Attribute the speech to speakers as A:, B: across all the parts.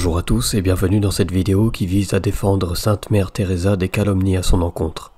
A: Bonjour à tous et bienvenue dans cette vidéo qui vise à défendre Sainte Mère Teresa des calomnies à son encontre.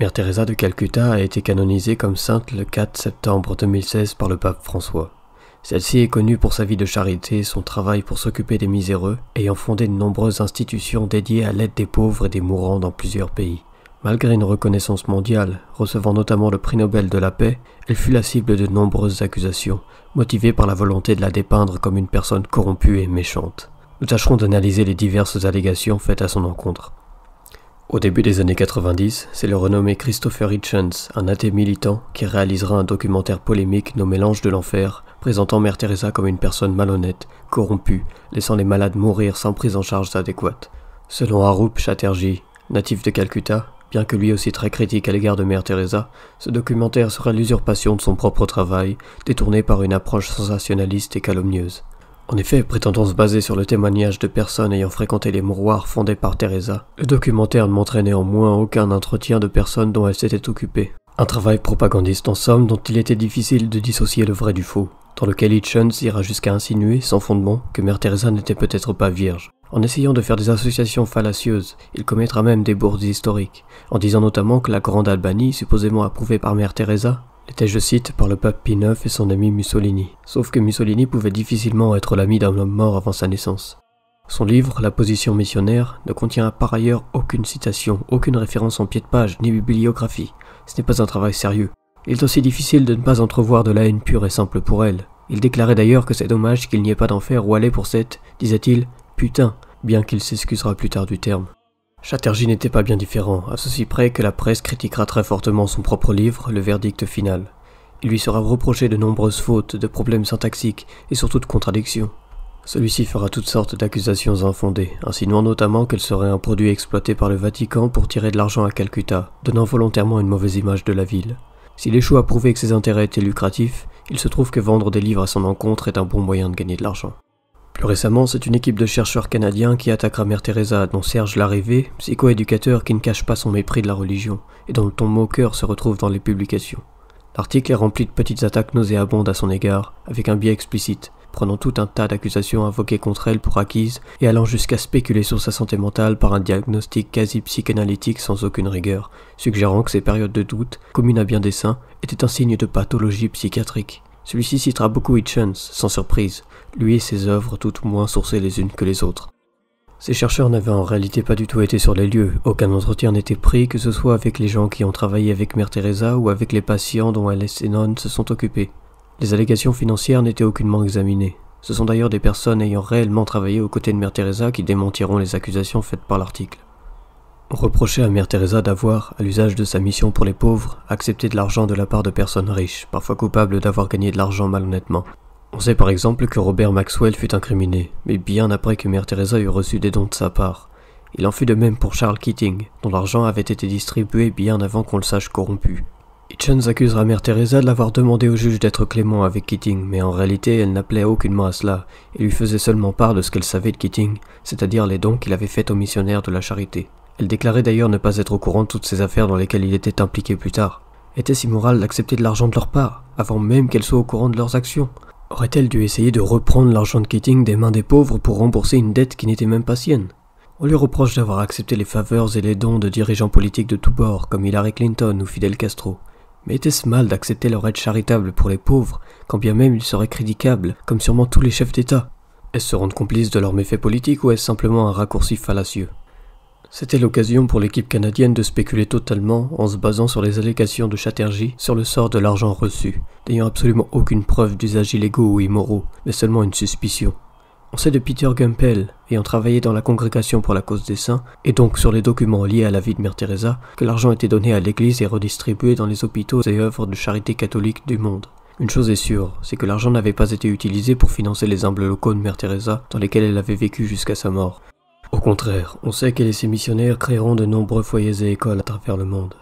A: Mère Teresa de Calcutta a été canonisée comme sainte le 4 septembre 2016 par le pape François. Celle-ci est connue pour sa vie de charité, son travail pour s'occuper des miséreux, ayant fondé de nombreuses institutions dédiées à l'aide des pauvres et des mourants dans plusieurs pays. Malgré une reconnaissance mondiale, recevant notamment le prix Nobel de la paix, elle fut la cible de nombreuses accusations, motivées par la volonté de la dépeindre comme une personne corrompue et méchante nous tâcherons d'analyser les diverses allégations faites à son encontre. Au début des années 90, c'est le renommé Christopher Hitchens, un athée militant, qui réalisera un documentaire polémique nommé L'Ange de l'Enfer, présentant Mère Teresa comme une personne malhonnête, corrompue, laissant les malades mourir sans prise en charge adéquate. Selon Arup Chatterjee, natif de Calcutta, bien que lui aussi très critique à l'égard de Mère Teresa, ce documentaire sera l'usurpation de son propre travail, détourné par une approche sensationnaliste et calomnieuse. En effet, prétendant se baser sur le témoignage de personnes ayant fréquenté les mouroirs fondés par Teresa, le documentaire ne montrait néanmoins aucun entretien de personnes dont elle s'était occupée. Un travail propagandiste en somme dont il était difficile de dissocier le vrai du faux, dans lequel Hitchens ira jusqu'à insinuer, sans fondement, que Mère Teresa n'était peut-être pas vierge. En essayant de faire des associations fallacieuses, il commettra même des bourdes historiques, en disant notamment que la Grande Albanie, supposément approuvée par Mère Teresa, était, je cite, par le pape Pie IX et son ami Mussolini. Sauf que Mussolini pouvait difficilement être l'ami d'un homme mort avant sa naissance. Son livre, La position missionnaire, ne contient par ailleurs aucune citation, aucune référence en pied de page, ni bibliographie. Ce n'est pas un travail sérieux. Il est aussi difficile de ne pas entrevoir de la haine pure et simple pour elle. Il déclarait d'ailleurs que c'est dommage qu'il n'y ait pas d'enfer où aller pour cette, disait-il, putain, bien qu'il s'excusera plus tard du terme. Chatterjee n'était pas bien différent, à ceci près que la presse critiquera très fortement son propre livre, le verdict final. Il lui sera reproché de nombreuses fautes, de problèmes syntaxiques et surtout de contradictions. Celui-ci fera toutes sortes d'accusations infondées, insinuant notamment qu'elle serait un produit exploité par le Vatican pour tirer de l'argent à Calcutta, donnant volontairement une mauvaise image de la ville. S'il échoue à prouver que ses intérêts étaient lucratifs, il se trouve que vendre des livres à son encontre est un bon moyen de gagner de l'argent. Plus récemment, c'est une équipe de chercheurs canadiens qui attaquera Mère Teresa, dont Serge Larrivé, psychoéducateur qui ne cache pas son mépris de la religion, et dont le ton moqueur se retrouve dans les publications. L'article est rempli de petites attaques nauséabondes à son égard, avec un biais explicite, prenant tout un tas d'accusations invoquées contre elle pour acquises et allant jusqu'à spéculer sur sa santé mentale par un diagnostic quasi psychanalytique sans aucune rigueur, suggérant que ces périodes de doute, communes à bien des saints, étaient un signe de pathologie psychiatrique. Celui-ci citera beaucoup Hitchens, sans surprise, lui et ses œuvres toutes moins sourcées les unes que les autres. Ces chercheurs n'avaient en réalité pas du tout été sur les lieux, aucun entretien n'était pris, que ce soit avec les gens qui ont travaillé avec Mère Teresa ou avec les patients dont Alice et Non se sont occupés. Les allégations financières n'étaient aucunement examinées. Ce sont d'ailleurs des personnes ayant réellement travaillé aux côtés de Mère Teresa qui démentiront les accusations faites par l'article. On reprochait à Mère Teresa d'avoir, à l'usage de sa mission pour les pauvres, accepté de l'argent de la part de personnes riches, parfois coupables d'avoir gagné de l'argent malhonnêtement. On sait par exemple que Robert Maxwell fut incriminé, mais bien après que Mère Teresa eut reçu des dons de sa part. Il en fut de même pour Charles Keating, dont l'argent avait été distribué bien avant qu'on le sache corrompu. Hitchens accusera Mère Teresa de l'avoir demandé au juge d'être clément avec Keating, mais en réalité elle n'appelait aucunement à cela, et lui faisait seulement part de ce qu'elle savait de Keating, c'est-à-dire les dons qu'il avait faits aux missionnaires de la charité. Elle déclarait d'ailleurs ne pas être au courant de toutes ces affaires dans lesquelles il était impliqué plus tard. Était-ce immoral d'accepter de l'argent de leur part, avant même qu'elle soit au courant de leurs actions Aurait-elle dû essayer de reprendre l'argent de Keating des mains des pauvres pour rembourser une dette qui n'était même pas sienne On lui reproche d'avoir accepté les faveurs et les dons de dirigeants politiques de tous bords, comme Hillary Clinton ou Fidel Castro. Mais était-ce mal d'accepter leur aide charitable pour les pauvres, quand bien même ils seraient critiquables, comme sûrement tous les chefs d'État Est-ce se rendre complice de leurs méfaits politiques ou est-ce simplement un raccourci fallacieux c'était l'occasion pour l'équipe canadienne de spéculer totalement en se basant sur les allégations de Chatterjee sur le sort de l'argent reçu, n'ayant absolument aucune preuve d'usages illégaux ou immoraux, mais seulement une suspicion. On sait de Peter Gumpel, ayant travaillé dans la congrégation pour la cause des saints, et donc sur les documents liés à la vie de Mère Teresa, que l'argent était donné à l'Église et redistribué dans les hôpitaux et œuvres de charité catholique du monde. Une chose est sûre, c'est que l'argent n'avait pas été utilisé pour financer les humbles locaux de Mère Teresa dans lesquels elle avait vécu jusqu'à sa mort, au contraire, on sait que les missionnaires créeront de nombreux foyers et écoles à travers le monde.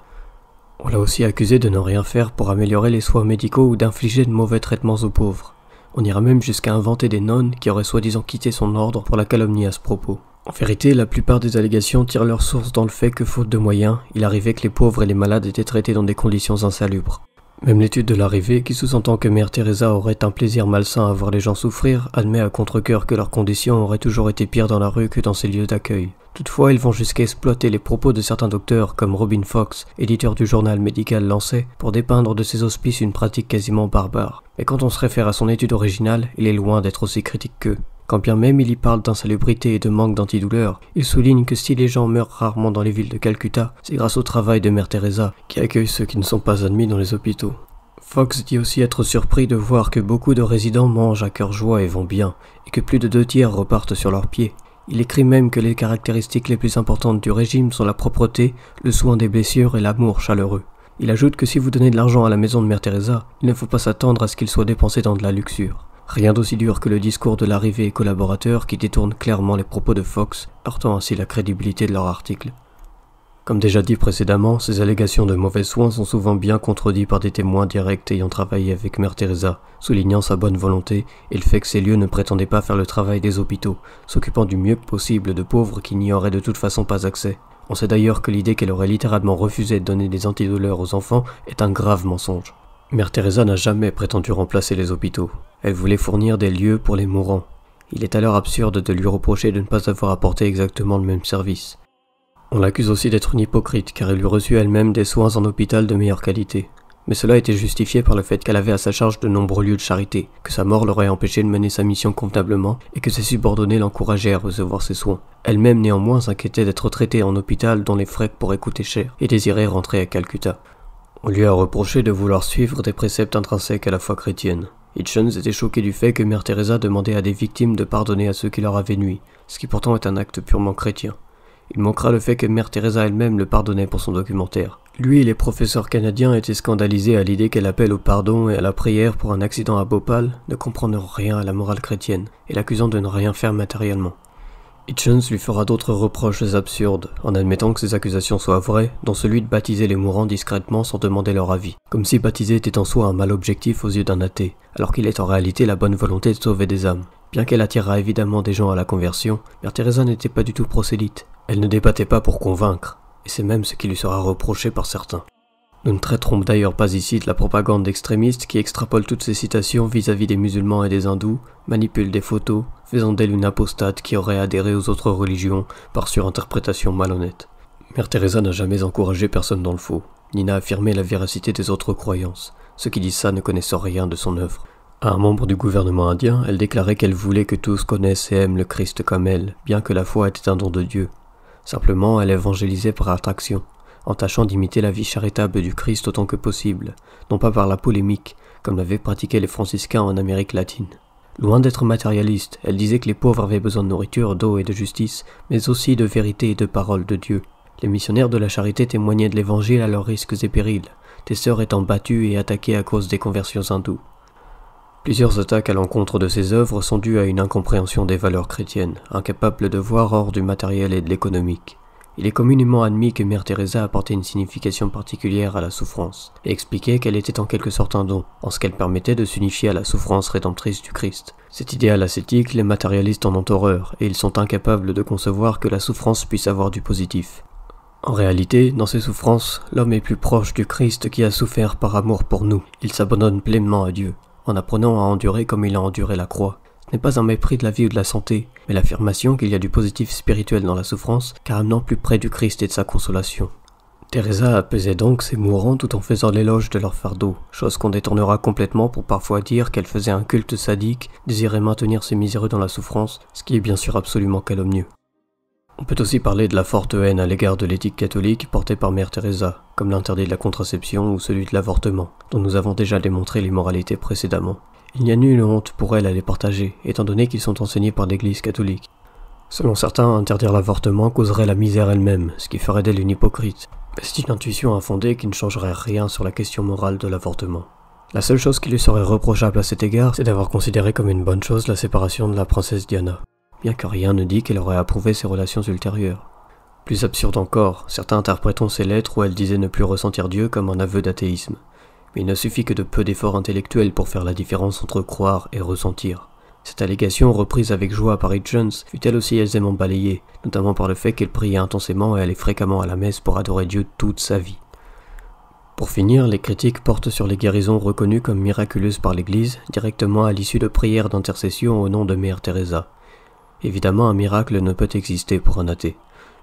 A: On l'a aussi accusé de ne rien faire pour améliorer les soins médicaux ou d'infliger de mauvais traitements aux pauvres. On ira même jusqu'à inventer des nonnes qui auraient soi-disant quitté son ordre pour la calomnie à ce propos. En vérité, la plupart des allégations tirent leur source dans le fait que, faute de moyens, il arrivait que les pauvres et les malades étaient traités dans des conditions insalubres. Même l'étude de l'arrivée, qui sous-entend que Mère Teresa aurait un plaisir malsain à voir les gens souffrir, admet à contre coeur que leurs conditions auraient toujours été pires dans la rue que dans ces lieux d'accueil. Toutefois, ils vont jusqu'à exploiter les propos de certains docteurs, comme Robin Fox, éditeur du journal médical Lancet, pour dépeindre de ses hospices une pratique quasiment barbare. Mais quand on se réfère à son étude originale, il est loin d'être aussi critique qu'eux. Quand bien même il y parle d'insalubrité et de manque d'antidouleur, il souligne que si les gens meurent rarement dans les villes de Calcutta, c'est grâce au travail de Mère Teresa, qui accueille ceux qui ne sont pas admis dans les hôpitaux. Fox dit aussi être surpris de voir que beaucoup de résidents mangent à cœur joie et vont bien, et que plus de deux tiers repartent sur leurs pieds. Il écrit même que les caractéristiques les plus importantes du régime sont la propreté, le soin des blessures et l'amour chaleureux. Il ajoute que si vous donnez de l'argent à la maison de Mère Teresa, il ne faut pas s'attendre à ce qu'il soit dépensé dans de la luxure. Rien d'aussi dur que le discours de l'arrivée collaborateur qui détourne clairement les propos de Fox, heurtant ainsi la crédibilité de leur article. Comme déjà dit précédemment, ces allégations de mauvais soins sont souvent bien contredites par des témoins directs ayant travaillé avec Mère Teresa, soulignant sa bonne volonté et le fait que ces lieux ne prétendaient pas faire le travail des hôpitaux, s'occupant du mieux possible de pauvres qui n'y auraient de toute façon pas accès. On sait d'ailleurs que l'idée qu'elle aurait littéralement refusé de donner des antidouleurs aux enfants est un grave mensonge. Mère Teresa n'a jamais prétendu remplacer les hôpitaux. Elle voulait fournir des lieux pour les mourants. Il est alors absurde de lui reprocher de ne pas avoir apporté exactement le même service. On l'accuse aussi d'être une hypocrite car elle lui reçut elle-même des soins en hôpital de meilleure qualité. Mais cela était justifié par le fait qu'elle avait à sa charge de nombreux lieux de charité, que sa mort l'aurait empêché de mener sa mission convenablement et que ses subordonnés l'encourageaient à recevoir ses soins. Elle-même néanmoins s'inquiétait d'être traitée en hôpital dont les frais pourraient coûter cher et désirait rentrer à Calcutta. On lui a reproché de vouloir suivre des préceptes intrinsèques à la foi chrétienne. Hitchens était choqué du fait que Mère Teresa demandait à des victimes de pardonner à ceux qui leur avaient nui, ce qui pourtant est un acte purement chrétien. Il manquera le fait que Mère Teresa elle-même le pardonnait pour son documentaire. Lui et les professeurs canadiens étaient scandalisés à l'idée qu'elle appelle au pardon et à la prière pour un accident à Bhopal, ne comprenant rien à la morale chrétienne, et l'accusant de ne rien faire matériellement. Hitchens lui fera d'autres reproches absurdes, en admettant que ses accusations soient vraies, dont celui de baptiser les mourants discrètement sans demander leur avis, comme si baptiser était en soi un mal objectif aux yeux d'un athée, alors qu'il est en réalité la bonne volonté de sauver des âmes. Bien qu'elle attirera évidemment des gens à la conversion, Mère Teresa n'était pas du tout prosélyte. Elle ne débattait pas pour convaincre, et c'est même ce qui lui sera reproché par certains. Nous ne traiterons d'ailleurs pas ici de la propagande extrémiste qui extrapole toutes ces citations vis-à-vis des musulmans et des hindous, manipule des photos, faisant d'elle une apostate qui aurait adhéré aux autres religions par surinterprétation malhonnête. Mère Teresa n'a jamais encouragé personne dans le faux, ni n'a affirmé la véracité des autres croyances. Ceux qui disent ça ne connaissent rien de son œuvre. À un membre du gouvernement indien, elle déclarait qu'elle voulait que tous connaissent et aiment le Christ comme elle, bien que la foi était un don de Dieu. Simplement, elle évangélisait par attraction en tâchant d'imiter la vie charitable du Christ autant que possible, non pas par la polémique, comme l'avaient pratiqué les franciscains en Amérique latine. Loin d'être matérialiste, elle disait que les pauvres avaient besoin de nourriture, d'eau et de justice, mais aussi de vérité et de parole de Dieu. Les missionnaires de la charité témoignaient de l'évangile à leurs risques et périls, des sœurs étant battues et attaquées à cause des conversions hindoues. Plusieurs attaques à l'encontre de ces œuvres sont dues à une incompréhension des valeurs chrétiennes, incapables de voir hors du matériel et de l'économique. Il est communément admis que Mère Teresa apportait une signification particulière à la souffrance, et expliquait qu'elle était en quelque sorte un don, en ce qu'elle permettait de s'unifier à la souffrance rédemptrice du Christ. Cet idéal ascétique, les matérialistes en ont horreur, et ils sont incapables de concevoir que la souffrance puisse avoir du positif. En réalité, dans ses souffrances, l'homme est plus proche du Christ qui a souffert par amour pour nous. Il s'abandonne pleinement à Dieu, en apprenant à endurer comme il a enduré la croix n'est pas un mépris de la vie ou de la santé, mais l'affirmation qu'il y a du positif spirituel dans la souffrance, car amenant plus près du Christ et de sa consolation. Teresa apaisait donc ses mourants tout en faisant l'éloge de leur fardeau, chose qu'on détournera complètement pour parfois dire qu'elle faisait un culte sadique, désirait maintenir ses miséreux dans la souffrance, ce qui est bien sûr absolument calomnieux. On peut aussi parler de la forte haine à l'égard de l'éthique catholique portée par Mère Teresa, comme l'interdit de la contraception ou celui de l'avortement, dont nous avons déjà démontré l'immoralité précédemment. Il n'y a nulle honte pour elle à les partager, étant donné qu'ils sont enseignés par l'Église catholique. Selon certains, interdire l'avortement causerait la misère elle-même, ce qui ferait d'elle une hypocrite. C'est une intuition infondée qui ne changerait rien sur la question morale de l'avortement. La seule chose qui lui serait reprochable à cet égard, c'est d'avoir considéré comme une bonne chose la séparation de la princesse Diana, bien que rien ne dit qu'elle aurait approuvé ses relations ultérieures. Plus absurde encore, certains interprétons ces lettres où elle disait ne plus ressentir Dieu comme un aveu d'athéisme. Mais il ne suffit que de peu d'efforts intellectuels pour faire la différence entre croire et ressentir. Cette allégation, reprise avec joie par Hitchens, fut elle aussi aisément balayée, notamment par le fait qu'elle priait intensément et allait fréquemment à la messe pour adorer Dieu toute sa vie. Pour finir, les critiques portent sur les guérisons reconnues comme miraculeuses par l'Église, directement à l'issue de prières d'intercession au nom de Mère Teresa. Évidemment, un miracle ne peut exister pour un athée.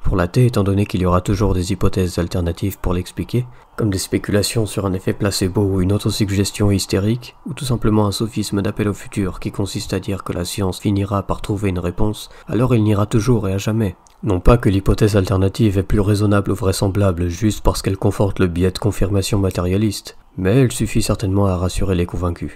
A: Pour l'athée, étant donné qu'il y aura toujours des hypothèses alternatives pour l'expliquer, comme des spéculations sur un effet placebo ou une autosuggestion hystérique, ou tout simplement un sophisme d'appel au futur qui consiste à dire que la science finira par trouver une réponse, alors il n'ira toujours et à jamais. Non pas que l'hypothèse alternative est plus raisonnable ou vraisemblable juste parce qu'elle conforte le biais de confirmation matérialiste, mais elle suffit certainement à rassurer les convaincus.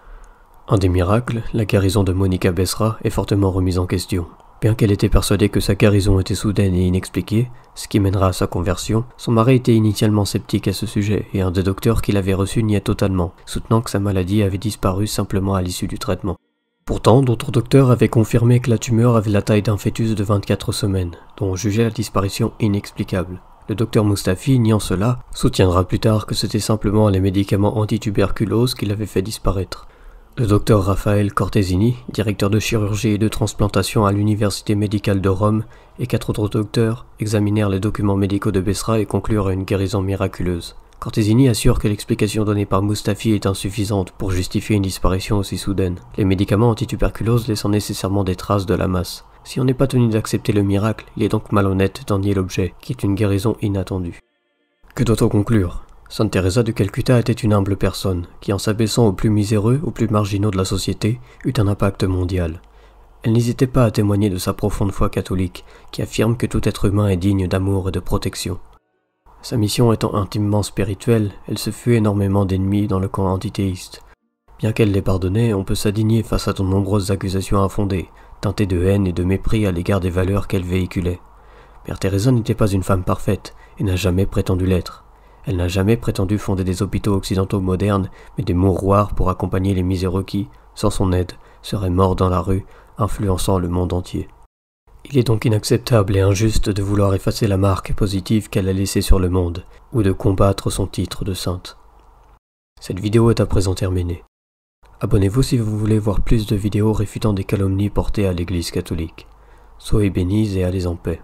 A: Un des miracles, la guérison de Monica Bessera, est fortement remise en question. Bien qu'elle était persuadée que sa guérison était soudaine et inexpliquée, ce qui mènera à sa conversion, son mari était initialement sceptique à ce sujet, et un des docteurs qui avait reçu niait totalement, soutenant que sa maladie avait disparu simplement à l'issue du traitement. Pourtant, d'autres docteurs avaient confirmé que la tumeur avait la taille d'un fœtus de 24 semaines, dont on jugeait la disparition inexplicable. Le docteur Mustafi, niant cela, soutiendra plus tard que c'était simplement les médicaments anti-tuberculose qui l'avaient fait disparaître. Le docteur Raphaël Cortesini, directeur de chirurgie et de transplantation à l'Université médicale de Rome, et quatre autres docteurs examinèrent les documents médicaux de Bessra et conclurent à une guérison miraculeuse. Cortesini assure que l'explication donnée par Mustafi est insuffisante pour justifier une disparition aussi soudaine, les médicaments anti-tuberculose laissant nécessairement des traces de la masse. Si on n'est pas tenu d'accepter le miracle, il est donc malhonnête d'en nier l'objet, qui est une guérison inattendue. Que doit-on conclure Sainte Thérèse de Calcutta était une humble personne qui, en s'abaissant aux plus miséreux, aux plus marginaux de la société, eut un impact mondial. Elle n'hésitait pas à témoigner de sa profonde foi catholique, qui affirme que tout être humain est digne d'amour et de protection. Sa mission étant intimement spirituelle, elle se fut énormément d'ennemis dans le camp antithéiste. Bien qu'elle les pardonnait, on peut s'adigner face à de nombreuses accusations infondées, teintées de haine et de mépris à l'égard des valeurs qu'elle véhiculait. Mère Thérèse n'était pas une femme parfaite et n'a jamais prétendu l'être. Elle n'a jamais prétendu fonder des hôpitaux occidentaux modernes, mais des mouroirs pour accompagner les miséreux qui, sans son aide, seraient morts dans la rue, influençant le monde entier. Il est donc inacceptable et injuste de vouloir effacer la marque positive qu'elle a laissée sur le monde, ou de combattre son titre de sainte. Cette vidéo est à présent terminée. Abonnez-vous si vous voulez voir plus de vidéos réfutant des calomnies portées à l'Église catholique. Soyez bénis et allez en paix.